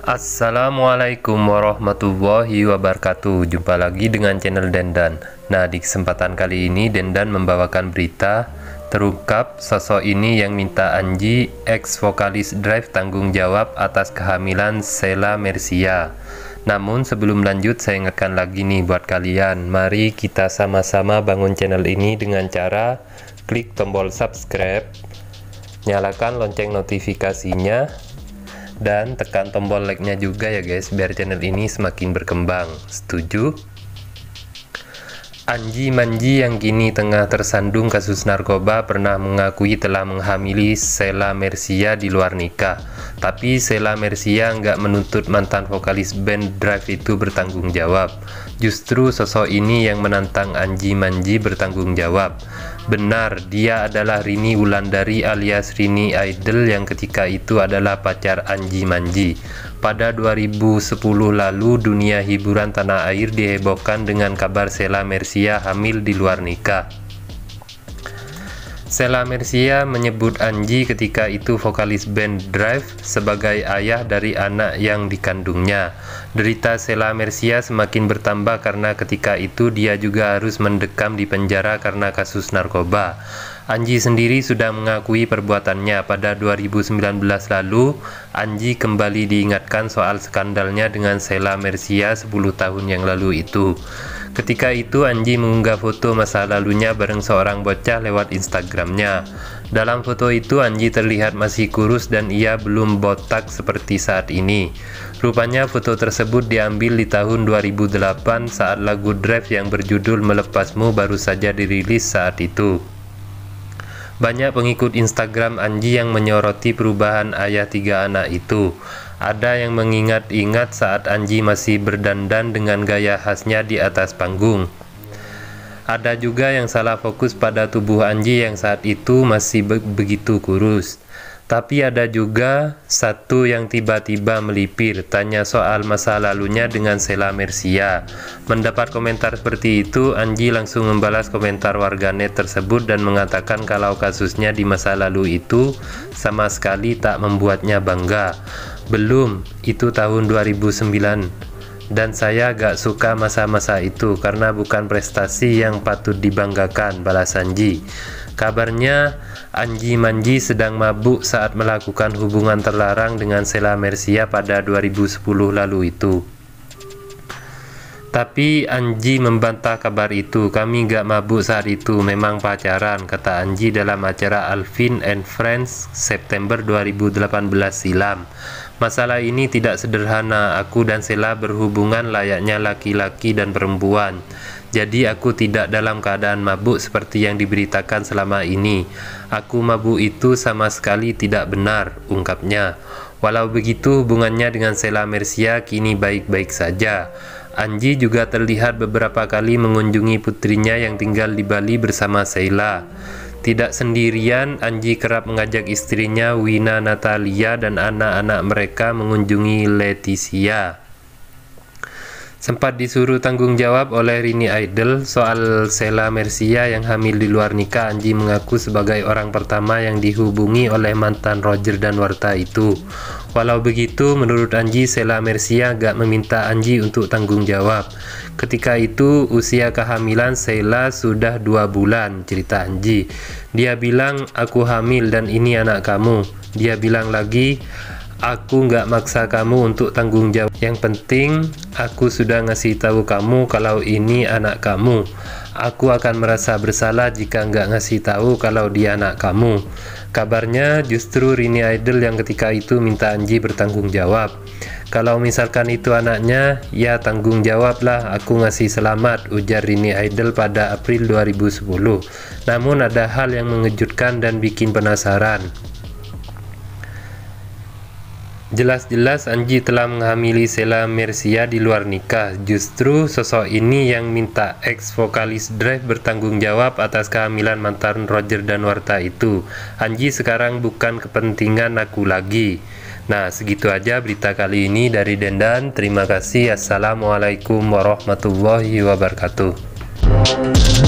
Assalamualaikum warahmatullahi wabarakatuh Jumpa lagi dengan channel Dendan Nah di kesempatan kali ini Dendan membawakan berita Terungkap sosok ini yang minta Anji ex vokalis Drive tanggung jawab atas kehamilan Sela Mercia Namun sebelum lanjut saya ingatkan lagi nih buat kalian Mari kita sama-sama bangun channel ini dengan cara Klik tombol subscribe Nyalakan lonceng notifikasinya dan tekan tombol like-nya juga ya guys biar channel ini semakin berkembang. Setuju? Anji Manji yang kini tengah tersandung kasus narkoba pernah mengakui telah menghamili Sela Mercia di luar nikah. Tapi Sela Mercia nggak menuntut mantan vokalis band Drive itu bertanggung jawab. Justru sosok ini yang menantang Anji Manji bertanggung jawab. Benar, dia adalah Rini Wulandari alias Rini Idol yang ketika itu adalah pacar Anji Manji. Pada 2010 lalu, dunia hiburan tanah air dihebohkan dengan kabar Sela Mercia hamil di luar nikah. Sela Mercia menyebut Anji ketika itu vokalis band Drive sebagai ayah dari anak yang dikandungnya. Derita Sela Mercia semakin bertambah karena ketika itu dia juga harus mendekam di penjara karena kasus narkoba. Anji sendiri sudah mengakui perbuatannya pada 2019 lalu. Anji kembali diingatkan soal skandalnya dengan Sela Mercia 10 tahun yang lalu itu. Ketika itu Anji mengunggah foto masa lalunya bareng seorang bocah lewat Instagramnya. Dalam foto itu Anji terlihat masih kurus dan ia belum botak seperti saat ini. Rupanya foto tersebut diambil di tahun 2008 saat lagu Drive yang berjudul Melepasmu baru saja dirilis saat itu. Banyak pengikut Instagram Anji yang menyoroti perubahan ayah tiga anak itu. Ada yang mengingat-ingat saat Anji masih berdandan dengan gaya khasnya di atas panggung. Ada juga yang salah fokus pada tubuh Anji yang saat itu masih be begitu kurus. Tapi ada juga satu yang tiba-tiba melipir tanya soal masa lalunya dengan Sela Mercia. Mendapat komentar seperti itu, Anji langsung membalas komentar warganet tersebut dan mengatakan kalau kasusnya di masa lalu itu sama sekali tak membuatnya bangga. Belum, itu tahun 2009. Dan saya gak suka masa-masa itu karena bukan prestasi yang patut dibanggakan balas Anji. Kabarnya, Anji Manji sedang mabuk saat melakukan hubungan terlarang dengan Sela Mercia pada 2010 lalu itu. Tapi Anji membantah kabar itu, kami gak mabuk saat itu, memang pacaran, kata Anji dalam acara Alvin and Friends September 2018 silam. Masalah ini tidak sederhana. Aku dan Sela berhubungan layaknya laki-laki dan perempuan. Jadi aku tidak dalam keadaan mabuk seperti yang diberitakan selama ini. Aku mabuk itu sama sekali tidak benar, ungkapnya. Walau begitu hubungannya dengan Sela Mercia kini baik-baik saja. Anji juga terlihat beberapa kali mengunjungi putrinya yang tinggal di Bali bersama Sheila. Tidak sendirian, Anji kerap mengajak istrinya Wina Natalia dan anak-anak mereka mengunjungi Leticia sempat disuruh tanggung jawab oleh Rini Idol soal Sela Mercia yang hamil di luar nikah Anji mengaku sebagai orang pertama yang dihubungi oleh mantan Roger dan Warta itu Walau begitu, menurut Anji, Sela Mercia gak meminta Anji untuk tanggung jawab. Ketika itu, usia kehamilan Sela sudah dua bulan, cerita Anji. Dia bilang, aku hamil dan ini anak kamu. Dia bilang lagi, Aku nggak maksa kamu untuk tanggung jawab. Yang penting, aku sudah ngasih tahu kamu kalau ini anak kamu. Aku akan merasa bersalah jika nggak ngasih tahu kalau dia anak kamu. Kabarnya justru Rini Idol yang ketika itu minta Anji bertanggung jawab. Kalau misalkan itu anaknya, ya tanggung jawablah aku ngasih selamat, ujar Rini Idol pada April 2010. Namun ada hal yang mengejutkan dan bikin penasaran. Jelas-jelas Anji telah menghamili Sela Mercia di luar nikah. Justru sosok ini yang minta ex-vokalis Drive bertanggung jawab atas kehamilan mantan Roger dan Warta itu. Anji sekarang bukan kepentingan aku lagi. Nah, segitu aja berita kali ini dari Dendan. Terima kasih. Assalamualaikum warahmatullahi wabarakatuh.